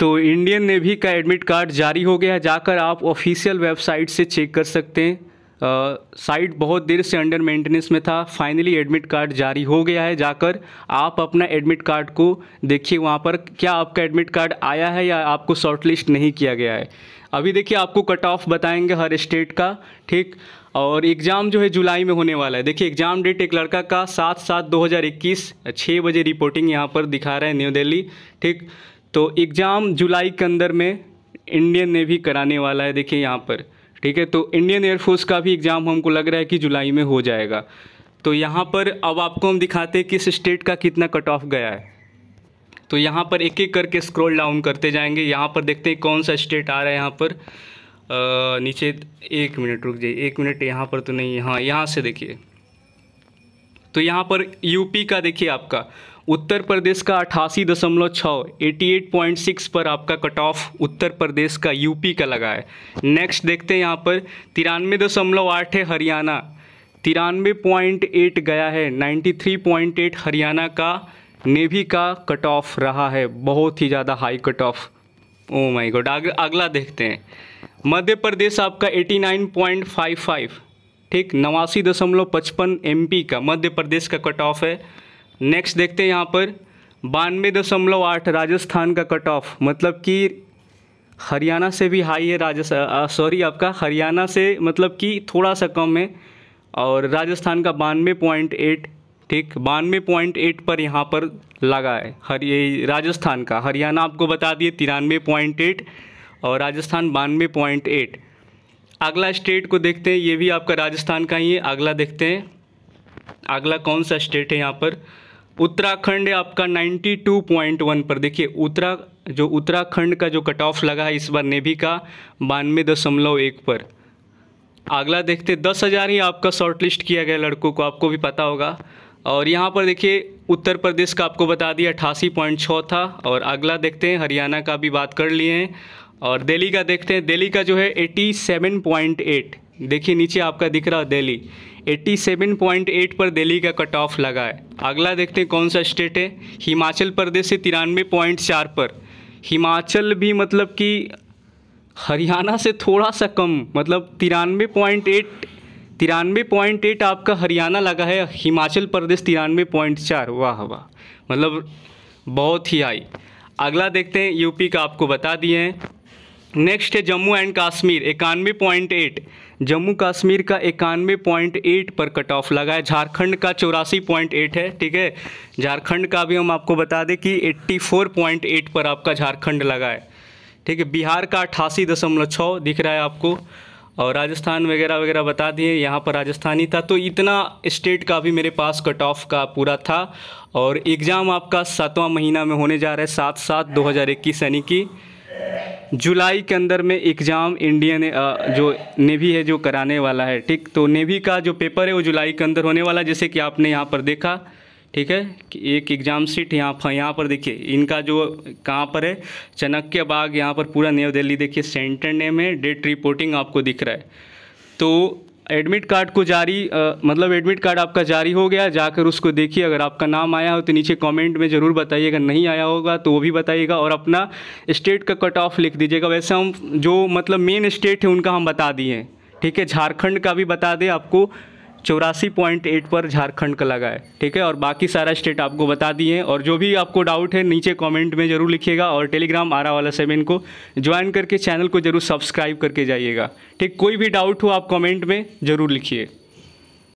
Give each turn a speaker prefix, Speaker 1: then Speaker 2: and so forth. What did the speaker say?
Speaker 1: तो Indian navy का admit card जारी हो गया है जाकर आप ऑफिशियल वेबसाइट से चेक कर सकते हैं साइट बहुत देर से अंडर मेंटेनेंस में था फाइनली एडमिट कार्ड जारी हो गया है जाकर आप अपना एडमिट कार्ड को देखिए वहाँ पर क्या आपका एडमिट कार्ड आया है या आपको शॉर्टलिस्ट नहीं किया गया है अभी देखिए आपको कट ऑफ बताएंगे हर स्टेट का ठीक और एग्ज़ाम जो है जुलाई में होने वाला है देखिए एग्ज़ाम डेट एक लड़का का सात सात दो हज़ार इक्कीस छः बजे रिपोर्टिंग यहाँ पर दिखा रहा है न्यू दिल्ली ठीक तो एग्ज़ाम जुलाई के अंदर में इंडियन नेवी कराने वाला है देखिए यहाँ पर ठीक है तो इंडियन एयरफोर्स का भी एग्ज़ाम हमको लग रहा है कि जुलाई में हो जाएगा तो यहाँ पर अब आपको हम दिखाते हैं किस स्टेट का कितना कट ऑफ गया है तो यहाँ पर एक एक करके स्क्रॉल डाउन करते जाएंगे यहाँ पर देखते हैं कौन सा स्टेट आ रहा है यहाँ पर आ, नीचे एक मिनट रुक जाइए एक मिनट यहाँ पर तो नहीं हाँ यहाँ से देखिए तो यहाँ पर यूपी का देखिए आपका उत्तर प्रदेश का अठासी दशमलव छः एटी एट पॉइंट सिक्स पर आपका कट ऑफ उत्तर प्रदेश का यूपी का लगा है नेक्स्ट देखते हैं यहाँ पर तिरानवे दशमलव आठ है हरियाणा तिरानवे पॉइंट एट गया है ninety three point eight Haryana का नेवी का कट ऑफ रहा है बहुत ही ज़्यादा high cut off oh my god अगला देखते हैं मध्य प्रदेश आपका eighty nine point five five ठीक नवासी दशमलव पचपन एम का मध्य प्रदेश का कट ऑफ है नेक्स्ट देखते हैं यहाँ पर बानवे दशमलव आठ राजस्थान का कट ऑफ मतलब कि हरियाणा से भी हाई है राजस्थान सॉरी आपका हरियाणा से मतलब कि थोड़ा सा कम है और राजस्थान का बानवे पॉइंट एट ठीक बानवे पॉइंट एट पर यहाँ पर लगा है हर ये राजस्थान का हरियाणा आपको बता दिए तिरानवे पॉइंट एट और राजस्थान बानवे पॉइंट एट अगला स्टेट को देखते हैं ये भी आपका राजस्थान का ही है अगला देखते हैं अगला कौन सा स्टेट है यहाँ पर उत्तराखंड आपका 92.1 पर देखिए उत्तरा जो उत्तराखंड का जो कट ऑफ लगा है इस बार नेवी का बानवे दशमलव एक पर अगला देखते दस हज़ार ही आपका शॉर्टलिस्ट किया गया लड़कों को आपको भी पता होगा और यहाँ पर देखिए उत्तर प्रदेश का आपको बता दिया अठासी पॉइंट छः था और अगला देखते हैं हरियाणा का भी बात कर लिए हैं और दिल्ली का देखते हैं दिल्ली का जो है एटी सेवन पॉइंट एट देखिए नीचे आपका दिख रहा है दिल्ली 87.8 पर दिल्ली का कट ऑफ लगा है अगला देखते हैं कौन सा स्टेट है हिमाचल प्रदेश से तिरानवे पॉइंट चार पर हिमाचल भी मतलब कि हरियाणा से थोड़ा सा कम मतलब तिरानवे पॉइंट एट तिरानवे पॉइंट एट आपका हरियाणा लगा है हिमाचल प्रदेश तिरानवे पॉइंट चार वाह वाह मतलब बहुत ही हाई अगला देखते हैं यूपी का आपको बता दिए हैं नेक्स्ट है जम्मू एंड कश्मीर इक्यानवे पॉइंट एट जम्मू कश्मीर का इक्यानवे पॉइंट एट पर कट ऑफ लगा है झारखंड का चौरासी पॉइंट एट है ठीक है झारखंड का भी हम आपको बता दें कि एट्टी फोर पॉइंट एट पर आपका झारखंड लगा है ठीक है बिहार का अट्ठासी दशमलव छः दिख रहा है आपको और राजस्थान वगैरह वगैरह बता दिए यहाँ पर राजस्थान ही था तो इतना स्टेट का भी मेरे पास कट ऑफ का पूरा था और एग्ज़ाम आपका सातवां महीना में होने जा रहा है सात सात दो हज़ार इक्कीस यानी कि जुलाई के अंदर में एग्ज़ाम इंडियन जो नेवी है जो कराने वाला है ठीक तो नेवी का जो पेपर है वो जुलाई के अंदर होने वाला जैसे कि आपने यहाँ पर देखा ठीक है कि एक एग्ज़ाम सीट यहाँ यहाँ पर देखिए इनका जो कहाँ पर है चाणक्य बाग यहाँ पर पूरा न्यू दिल्ली देखिए सेंटर नेम है डेट रिपोर्टिंग आपको दिख रहा है तो एडमिट कार्ड को जारी आ, मतलब एडमिट कार्ड आपका जारी हो गया जाकर उसको देखिए अगर आपका नाम आया हो तो नीचे कमेंट में ज़रूर बताइएगा नहीं आया होगा तो वो भी बताइएगा और अपना स्टेट का कट ऑफ लिख दीजिएगा वैसे हम जो मतलब मेन स्टेट है उनका हम बता दिए ठीक है झारखंड का भी बता दें आपको चौरासी पॉइंट एट पर झारखंड का लगा है ठीक है और बाकी सारा स्टेट आपको बता दिए और जो भी आपको डाउट है नीचे कमेंट में जरूर लिखिएगा और टेलीग्राम आरा वाला सेवन को ज्वाइन करके चैनल को जरूर सब्सक्राइब करके जाइएगा ठीक कोई भी डाउट हो आप कमेंट में ज़रूर लिखिए